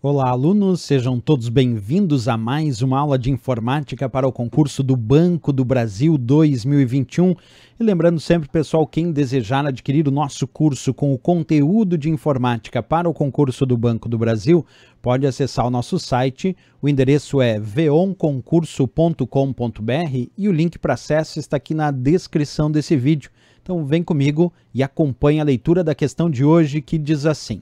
Olá, alunos, sejam todos bem-vindos a mais uma aula de informática para o concurso do Banco do Brasil 2021. E lembrando sempre, pessoal, quem desejar adquirir o nosso curso com o conteúdo de informática para o concurso do Banco do Brasil, pode acessar o nosso site. O endereço é veonconcurso.com.br e o link para acesso está aqui na descrição desse vídeo. Então, vem comigo e acompanhe a leitura da questão de hoje que diz assim: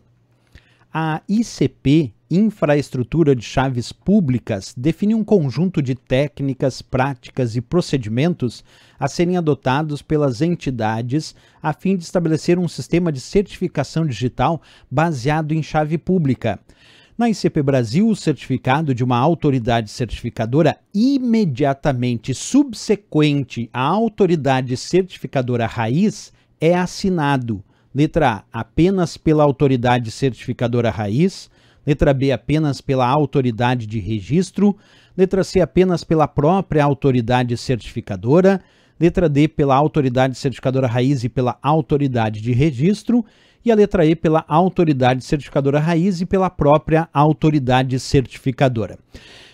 A ICP infraestrutura de chaves públicas define um conjunto de técnicas, práticas e procedimentos a serem adotados pelas entidades a fim de estabelecer um sistema de certificação digital baseado em chave pública. Na ICP Brasil, o certificado de uma autoridade certificadora imediatamente subsequente à autoridade certificadora raiz é assinado. Letra A, apenas pela autoridade certificadora raiz. Letra B, apenas pela autoridade de registro. Letra C, apenas pela própria autoridade certificadora. Letra D, pela autoridade certificadora raiz e pela autoridade de registro. E a letra E, pela autoridade certificadora raiz e pela própria autoridade certificadora.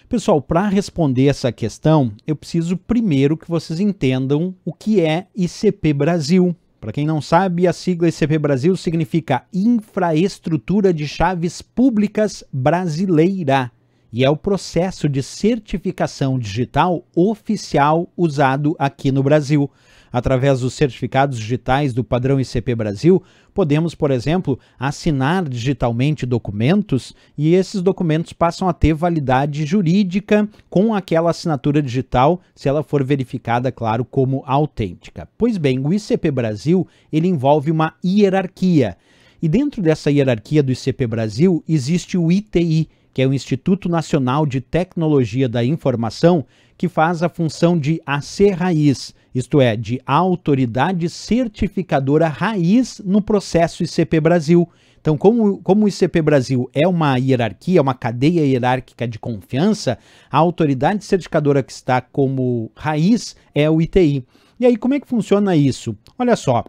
Pessoal, para responder essa questão, eu preciso primeiro que vocês entendam o que é ICP Brasil, para quem não sabe, a sigla ICP Brasil significa Infraestrutura de Chaves Públicas Brasileira e é o processo de certificação digital oficial usado aqui no Brasil. Através dos certificados digitais do padrão ICP Brasil, podemos, por exemplo, assinar digitalmente documentos e esses documentos passam a ter validade jurídica com aquela assinatura digital, se ela for verificada, claro, como autêntica. Pois bem, o ICP Brasil, ele envolve uma hierarquia. E dentro dessa hierarquia do ICP Brasil existe o ITI, que é o Instituto Nacional de Tecnologia da Informação, que faz a função de AC raiz, isto é, de autoridade certificadora raiz no processo ICP Brasil. Então, como, como o ICP Brasil é uma hierarquia, é uma cadeia hierárquica de confiança, a autoridade certificadora que está como raiz é o ITI. E aí, como é que funciona isso? Olha só,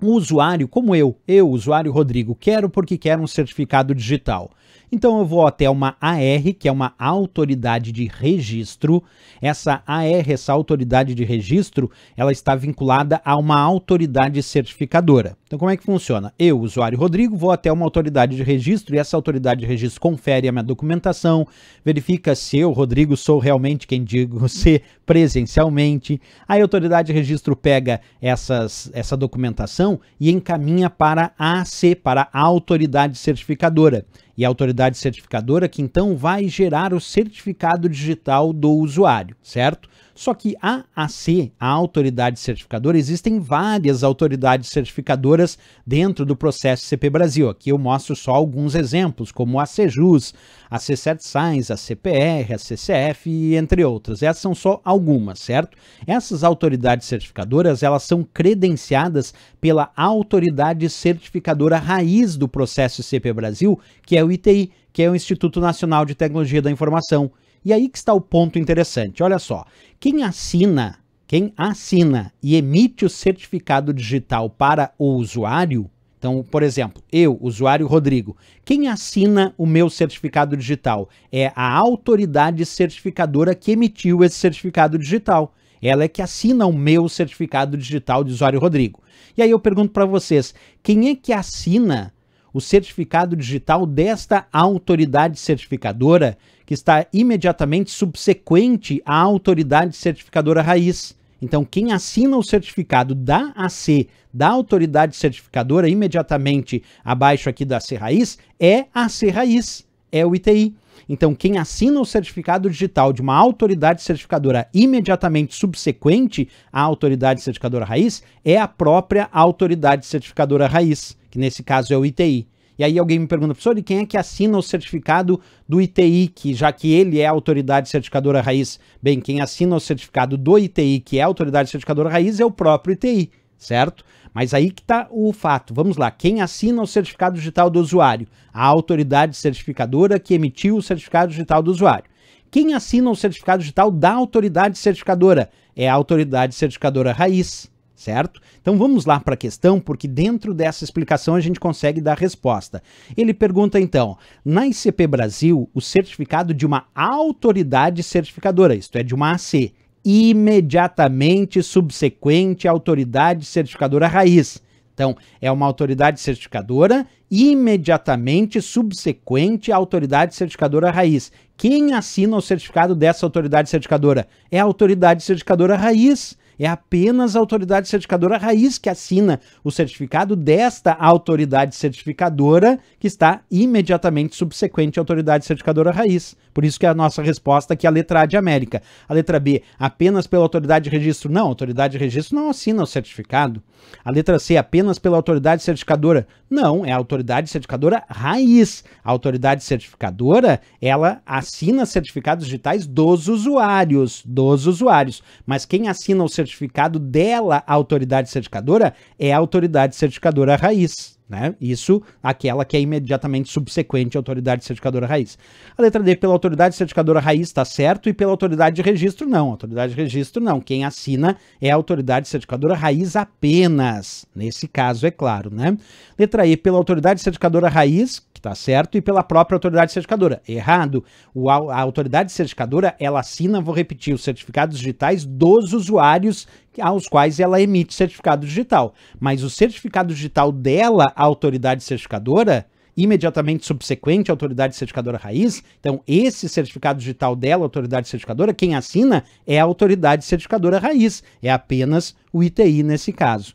um usuário como eu, eu, usuário Rodrigo, quero porque quero um certificado digital. Então eu vou até uma AR, que é uma autoridade de registro. Essa AR, essa autoridade de registro, ela está vinculada a uma autoridade certificadora. Então como é que funciona? Eu, usuário Rodrigo, vou até uma autoridade de registro e essa autoridade de registro confere a minha documentação, verifica se eu, Rodrigo, sou realmente quem digo ser presencialmente. Aí a autoridade de registro pega essas, essa documentação certificação e encaminha para a AC, para a autoridade certificadora. E a autoridade certificadora que então vai gerar o certificado digital do usuário, certo? Só que a AC, a autoridade certificadora, existem várias autoridades certificadoras dentro do processo CP Brasil. Aqui eu mostro só alguns exemplos, como a CEJUS, a C7 Science, a CPR, a CCF, entre outras. Essas são só algumas, certo? Essas autoridades certificadoras, elas são credenciadas pela autoridade certificadora raiz do processo CP Brasil, que é o ITI, que é o Instituto Nacional de Tecnologia da Informação e aí que está o ponto interessante. Olha só, quem assina, quem assina e emite o certificado digital para o usuário, então, por exemplo, eu, usuário Rodrigo, quem assina o meu certificado digital é a autoridade certificadora que emitiu esse certificado digital. Ela é que assina o meu certificado digital de usuário Rodrigo. E aí eu pergunto para vocês, quem é que assina o certificado digital desta autoridade certificadora, que está imediatamente subsequente à autoridade certificadora raiz. Então, quem assina o certificado da AC, da autoridade certificadora, imediatamente abaixo aqui da AC Raiz, é a AC Raiz, é o ITI. Então, quem assina o certificado digital de uma autoridade certificadora imediatamente subsequente à autoridade certificadora raiz é a própria autoridade certificadora raiz, que nesse caso é o ITI. E aí alguém me pergunta, professor, e quem é que assina o certificado do ITI, que, já que ele é a autoridade certificadora raiz? Bem, quem assina o certificado do ITI, que é a autoridade certificadora raiz, é o próprio ITI, certo? Mas aí que está o fato. Vamos lá. Quem assina o certificado digital do usuário? A autoridade certificadora que emitiu o certificado digital do usuário. Quem assina o certificado digital da autoridade certificadora? É a autoridade certificadora raiz certo? Então vamos lá para a questão, porque dentro dessa explicação a gente consegue dar resposta. Ele pergunta então: na ICP Brasil, o certificado de uma autoridade certificadora, isto é, de uma AC, imediatamente subsequente à autoridade certificadora raiz. Então, é uma autoridade certificadora imediatamente subsequente à autoridade certificadora raiz. Quem assina o certificado dessa autoridade certificadora? É a autoridade certificadora raiz. É apenas a autoridade certificadora raiz que assina o certificado desta autoridade certificadora que está imediatamente subsequente à autoridade certificadora raiz. Por isso que é a nossa resposta aqui é a letra A de América. A letra B, apenas pela autoridade de registro? Não, a autoridade de registro não assina o certificado. A letra C, apenas pela autoridade certificadora? Não, é a autoridade certificadora raiz. A autoridade certificadora, ela assina certificados digitais dos usuários, dos usuários. Mas quem assina o certificado certificado dela, a autoridade certificadora, é a autoridade certificadora raiz. Né? Isso, aquela que é imediatamente subsequente à autoridade certificadora raiz. A letra D pela autoridade certificadora raiz está certo e pela autoridade de registro não. Autoridade de registro não. Quem assina é a autoridade certificadora raiz apenas. Nesse caso, é claro, né? Letra E pela autoridade certificadora raiz, que está certo, e pela própria autoridade certificadora. Errado. O, a autoridade certificadora, ela assina, vou repetir, os certificados digitais dos usuários aos quais ela emite certificado digital. Mas o certificado digital dela, a autoridade certificadora, imediatamente subsequente à autoridade certificadora raiz. Então, esse certificado digital dela, autoridade certificadora, quem assina é a autoridade certificadora raiz, é apenas o ITI nesse caso.